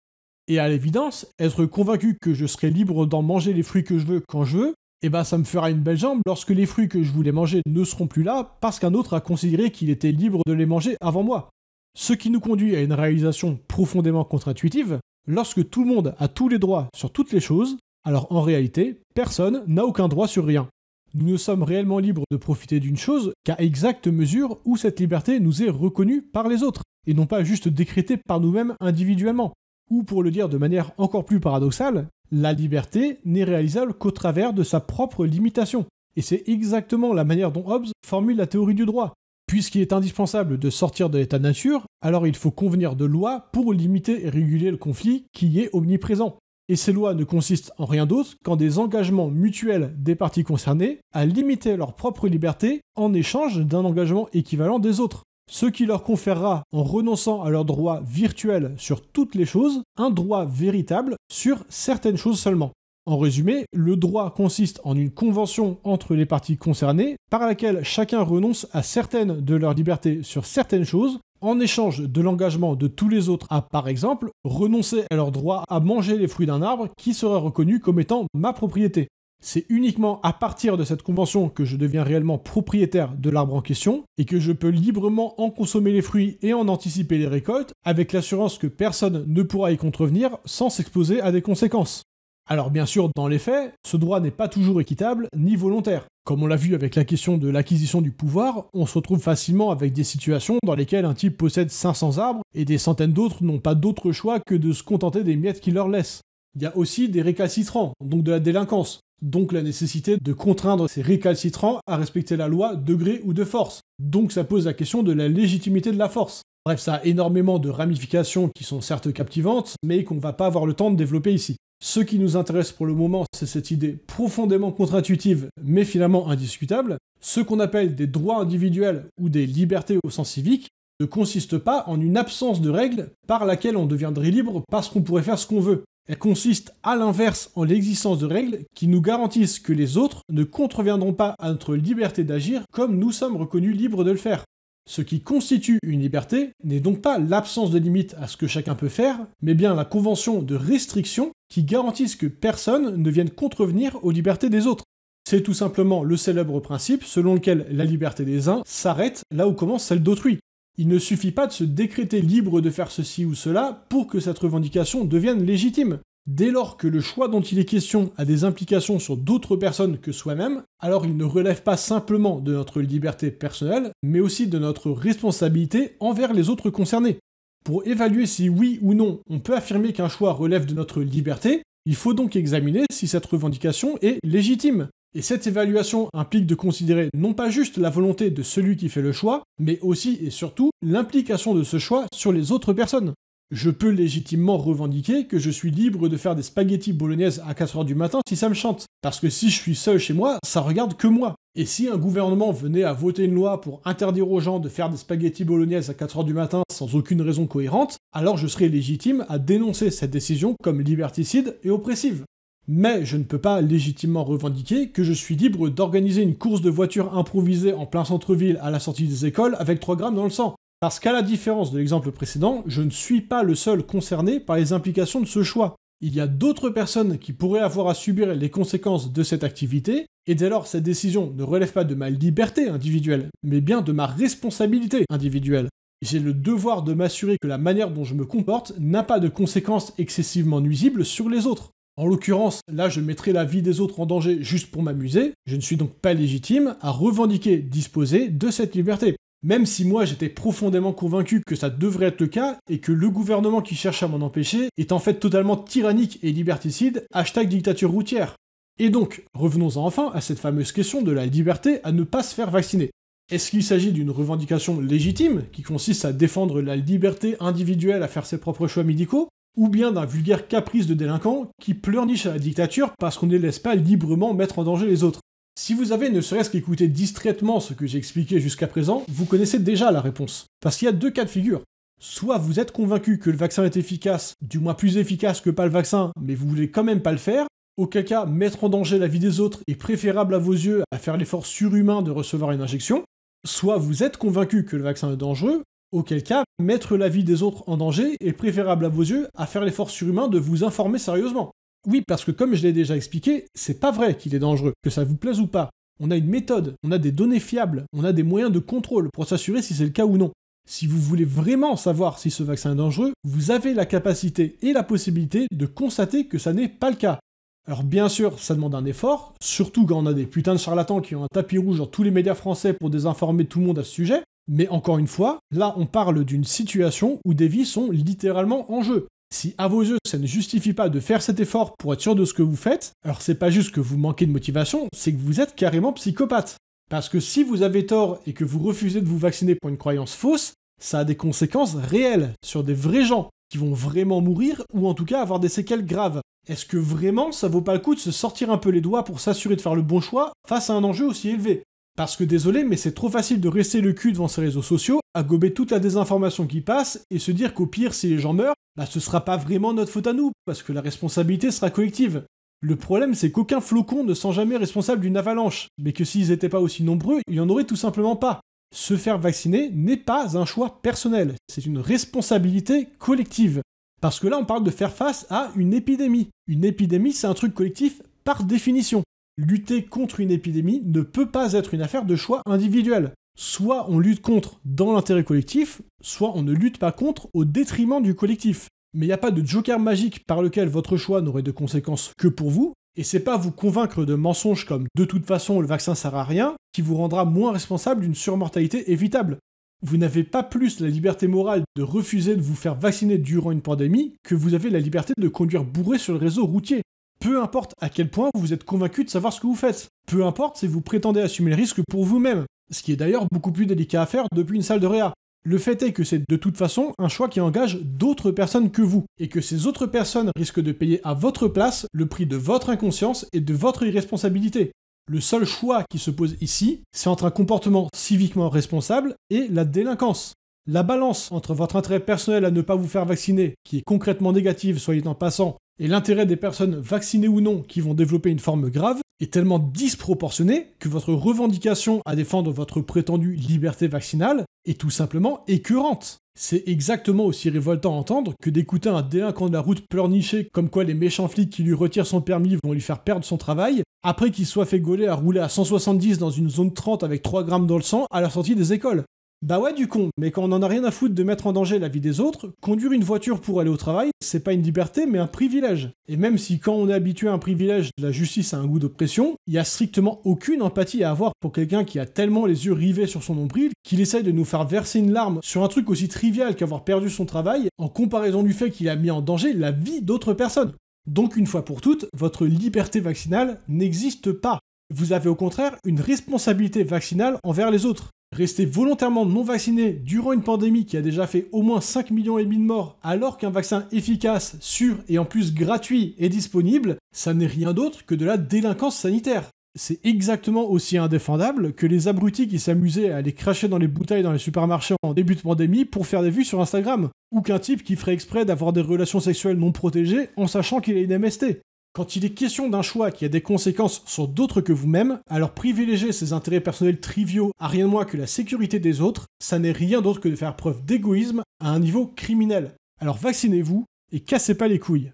Et à l'évidence, être convaincu que je serai libre d'en manger les fruits que je veux quand je veux, eh ben ça me fera une belle jambe lorsque les fruits que je voulais manger ne seront plus là parce qu'un autre a considéré qu'il était libre de les manger avant moi. Ce qui nous conduit à une réalisation profondément contre-intuitive, lorsque tout le monde a tous les droits sur toutes les choses, alors en réalité, personne n'a aucun droit sur rien. Nous ne sommes réellement libres de profiter d'une chose qu'à exacte mesure où cette liberté nous est reconnue par les autres, et non pas juste décrétée par nous-mêmes individuellement. Ou pour le dire de manière encore plus paradoxale, la liberté n'est réalisable qu'au travers de sa propre limitation. Et c'est exactement la manière dont Hobbes formule la théorie du droit. Puisqu'il est indispensable de sortir de l'état de nature, alors il faut convenir de lois pour limiter et réguler le conflit qui est omniprésent et ces lois ne consistent en rien d'autre qu'en des engagements mutuels des parties concernées à limiter leur propre liberté en échange d'un engagement équivalent des autres, ce qui leur conférera, en renonçant à leur droit virtuel sur toutes les choses, un droit véritable sur certaines choses seulement. En résumé, le droit consiste en une convention entre les parties concernées par laquelle chacun renonce à certaines de leurs libertés sur certaines choses en échange de l'engagement de tous les autres à, par exemple, renoncer à leur droit à manger les fruits d'un arbre qui sera reconnu comme étant ma propriété. C'est uniquement à partir de cette convention que je deviens réellement propriétaire de l'arbre en question et que je peux librement en consommer les fruits et en anticiper les récoltes avec l'assurance que personne ne pourra y contrevenir sans s'exposer à des conséquences. Alors bien sûr, dans les faits, ce droit n'est pas toujours équitable ni volontaire. Comme on l'a vu avec la question de l'acquisition du pouvoir, on se retrouve facilement avec des situations dans lesquelles un type possède 500 arbres et des centaines d'autres n'ont pas d'autre choix que de se contenter des miettes qu'il leur laisse. Il y a aussi des récalcitrants, donc de la délinquance, donc la nécessité de contraindre ces récalcitrants à respecter la loi de gré ou de force. Donc ça pose la question de la légitimité de la force. Bref, ça a énormément de ramifications qui sont certes captivantes, mais qu'on va pas avoir le temps de développer ici. Ce qui nous intéresse pour le moment, c'est cette idée profondément contre-intuitive, mais finalement indiscutable, ce qu'on appelle des droits individuels ou des libertés au sens civique, ne consiste pas en une absence de règles par laquelle on deviendrait libre parce qu'on pourrait faire ce qu'on veut. Elle consiste à l'inverse en l'existence de règles qui nous garantissent que les autres ne contreviendront pas à notre liberté d'agir comme nous sommes reconnus libres de le faire. Ce qui constitue une liberté n'est donc pas l'absence de limite à ce que chacun peut faire, mais bien la convention de restriction qui garantissent que personne ne vienne contrevenir aux libertés des autres. C'est tout simplement le célèbre principe selon lequel la liberté des uns s'arrête là où commence celle d'autrui. Il ne suffit pas de se décréter libre de faire ceci ou cela pour que cette revendication devienne légitime. Dès lors que le choix dont il est question a des implications sur d'autres personnes que soi-même, alors il ne relève pas simplement de notre liberté personnelle, mais aussi de notre responsabilité envers les autres concernés. Pour évaluer si oui ou non on peut affirmer qu'un choix relève de notre liberté, il faut donc examiner si cette revendication est légitime. Et cette évaluation implique de considérer non pas juste la volonté de celui qui fait le choix, mais aussi et surtout l'implication de ce choix sur les autres personnes je peux légitimement revendiquer que je suis libre de faire des spaghettis bolognaises à 4h du matin si ça me chante. Parce que si je suis seul chez moi, ça regarde que moi. Et si un gouvernement venait à voter une loi pour interdire aux gens de faire des spaghettis bolognaises à 4h du matin sans aucune raison cohérente, alors je serais légitime à dénoncer cette décision comme liberticide et oppressive. Mais je ne peux pas légitimement revendiquer que je suis libre d'organiser une course de voiture improvisée en plein centre-ville à la sortie des écoles avec 3 grammes dans le sang. Parce qu'à la différence de l'exemple précédent, je ne suis pas le seul concerné par les implications de ce choix. Il y a d'autres personnes qui pourraient avoir à subir les conséquences de cette activité, et dès lors cette décision ne relève pas de ma liberté individuelle, mais bien de ma responsabilité individuelle. J'ai le devoir de m'assurer que la manière dont je me comporte n'a pas de conséquences excessivement nuisibles sur les autres. En l'occurrence, là je mettrai la vie des autres en danger juste pour m'amuser, je ne suis donc pas légitime à revendiquer, disposer de cette liberté. Même si moi j'étais profondément convaincu que ça devrait être le cas et que le gouvernement qui cherche à m'en empêcher est en fait totalement tyrannique et liberticide, hashtag dictature routière. Et donc, revenons-en enfin à cette fameuse question de la liberté à ne pas se faire vacciner. Est-ce qu'il s'agit d'une revendication légitime qui consiste à défendre la liberté individuelle à faire ses propres choix médicaux ou bien d'un vulgaire caprice de délinquant qui pleurniche à la dictature parce qu'on ne laisse pas librement mettre en danger les autres si vous avez ne serait-ce qu'écouté distraitement ce que j'ai expliqué jusqu'à présent, vous connaissez déjà la réponse. Parce qu'il y a deux cas de figure. Soit vous êtes convaincu que le vaccin est efficace, du moins plus efficace que pas le vaccin, mais vous voulez quand même pas le faire, auquel cas mettre en danger la vie des autres est préférable à vos yeux à faire l'effort surhumain de recevoir une injection. Soit vous êtes convaincu que le vaccin est dangereux, auquel cas mettre la vie des autres en danger est préférable à vos yeux à faire l'effort surhumain de vous informer sérieusement. Oui, parce que comme je l'ai déjà expliqué, c'est pas vrai qu'il est dangereux, que ça vous plaise ou pas. On a une méthode, on a des données fiables, on a des moyens de contrôle pour s'assurer si c'est le cas ou non. Si vous voulez vraiment savoir si ce vaccin est dangereux, vous avez la capacité et la possibilité de constater que ça n'est pas le cas. Alors bien sûr, ça demande un effort, surtout quand on a des putains de charlatans qui ont un tapis rouge dans tous les médias français pour désinformer tout le monde à ce sujet, mais encore une fois, là on parle d'une situation où des vies sont littéralement en jeu. Si à vos yeux ça ne justifie pas de faire cet effort pour être sûr de ce que vous faites, alors c'est pas juste que vous manquez de motivation, c'est que vous êtes carrément psychopathe. Parce que si vous avez tort et que vous refusez de vous vacciner pour une croyance fausse, ça a des conséquences réelles sur des vrais gens qui vont vraiment mourir ou en tout cas avoir des séquelles graves. Est-ce que vraiment ça vaut pas le coup de se sortir un peu les doigts pour s'assurer de faire le bon choix face à un enjeu aussi élevé parce que désolé, mais c'est trop facile de rester le cul devant ces réseaux sociaux, à gober toute la désinformation qui passe, et se dire qu'au pire, si les gens meurent, bah ce sera pas vraiment notre faute à nous, parce que la responsabilité sera collective. Le problème, c'est qu'aucun flocon ne sent jamais responsable d'une avalanche, mais que s'ils n'étaient pas aussi nombreux, il y en aurait tout simplement pas. Se faire vacciner n'est pas un choix personnel, c'est une responsabilité collective. Parce que là, on parle de faire face à une épidémie. Une épidémie, c'est un truc collectif par définition lutter contre une épidémie ne peut pas être une affaire de choix individuel. Soit on lutte contre dans l'intérêt collectif, soit on ne lutte pas contre au détriment du collectif. Mais il n'y a pas de joker magique par lequel votre choix n'aurait de conséquences que pour vous, et c'est pas vous convaincre de mensonges comme de toute façon le vaccin sert à rien qui vous rendra moins responsable d'une surmortalité évitable. Vous n'avez pas plus la liberté morale de refuser de vous faire vacciner durant une pandémie que vous avez la liberté de conduire bourré sur le réseau routier. Peu importe à quel point vous êtes convaincu de savoir ce que vous faites. Peu importe si vous prétendez assumer le risque pour vous-même. Ce qui est d'ailleurs beaucoup plus délicat à faire depuis une salle de réa. Le fait est que c'est de toute façon un choix qui engage d'autres personnes que vous, et que ces autres personnes risquent de payer à votre place le prix de votre inconscience et de votre irresponsabilité. Le seul choix qui se pose ici, c'est entre un comportement civiquement responsable et la délinquance. La balance entre votre intérêt personnel à ne pas vous faire vacciner, qui est concrètement négative, soyez en passant, et l'intérêt des personnes vaccinées ou non qui vont développer une forme grave est tellement disproportionné que votre revendication à défendre votre prétendue liberté vaccinale est tout simplement écœurante. C'est exactement aussi révoltant à entendre que d'écouter un délinquant de la route pleurnicher comme quoi les méchants flics qui lui retirent son permis vont lui faire perdre son travail, après qu'il soit fait gauler à rouler à 170 dans une zone 30 avec 3 grammes dans le sang à la sortie des écoles. Bah ouais, du con, mais quand on en a rien à foutre de mettre en danger la vie des autres, conduire une voiture pour aller au travail, c'est pas une liberté, mais un privilège. Et même si quand on est habitué à un privilège, la justice a un goût d'oppression, il y a strictement aucune empathie à avoir pour quelqu'un qui a tellement les yeux rivés sur son nombril qu'il essaye de nous faire verser une larme sur un truc aussi trivial qu'avoir perdu son travail, en comparaison du fait qu'il a mis en danger la vie d'autres personnes. Donc une fois pour toutes, votre liberté vaccinale n'existe pas vous avez au contraire une responsabilité vaccinale envers les autres. Rester volontairement non vacciné durant une pandémie qui a déjà fait au moins 5 millions et demi de morts alors qu'un vaccin efficace, sûr et en plus gratuit est disponible, ça n'est rien d'autre que de la délinquance sanitaire. C'est exactement aussi indéfendable que les abrutis qui s'amusaient à aller cracher dans les bouteilles dans les supermarchés en début de pandémie pour faire des vues sur Instagram, ou qu'un type qui ferait exprès d'avoir des relations sexuelles non protégées en sachant qu'il a une MST. Quand il est question d'un choix qui a des conséquences sur d'autres que vous-même, alors privilégier ses intérêts personnels triviaux à rien de moins que la sécurité des autres, ça n'est rien d'autre que de faire preuve d'égoïsme à un niveau criminel. Alors vaccinez-vous et cassez pas les couilles.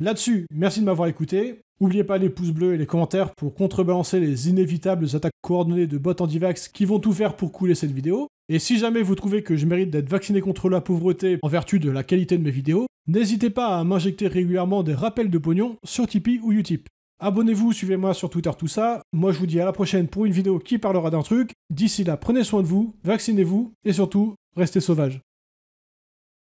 Là-dessus, merci de m'avoir écouté. N'oubliez pas les pouces bleus et les commentaires pour contrebalancer les inévitables attaques coordonnées de bots anti-vax qui vont tout faire pour couler cette vidéo. Et si jamais vous trouvez que je mérite d'être vacciné contre la pauvreté en vertu de la qualité de mes vidéos, n'hésitez pas à m'injecter régulièrement des rappels de pognon sur Tipeee ou Utip. Abonnez-vous, suivez-moi sur Twitter, tout ça. Moi, je vous dis à la prochaine pour une vidéo qui parlera d'un truc. D'ici là, prenez soin de vous, vaccinez-vous et surtout, restez sauvages.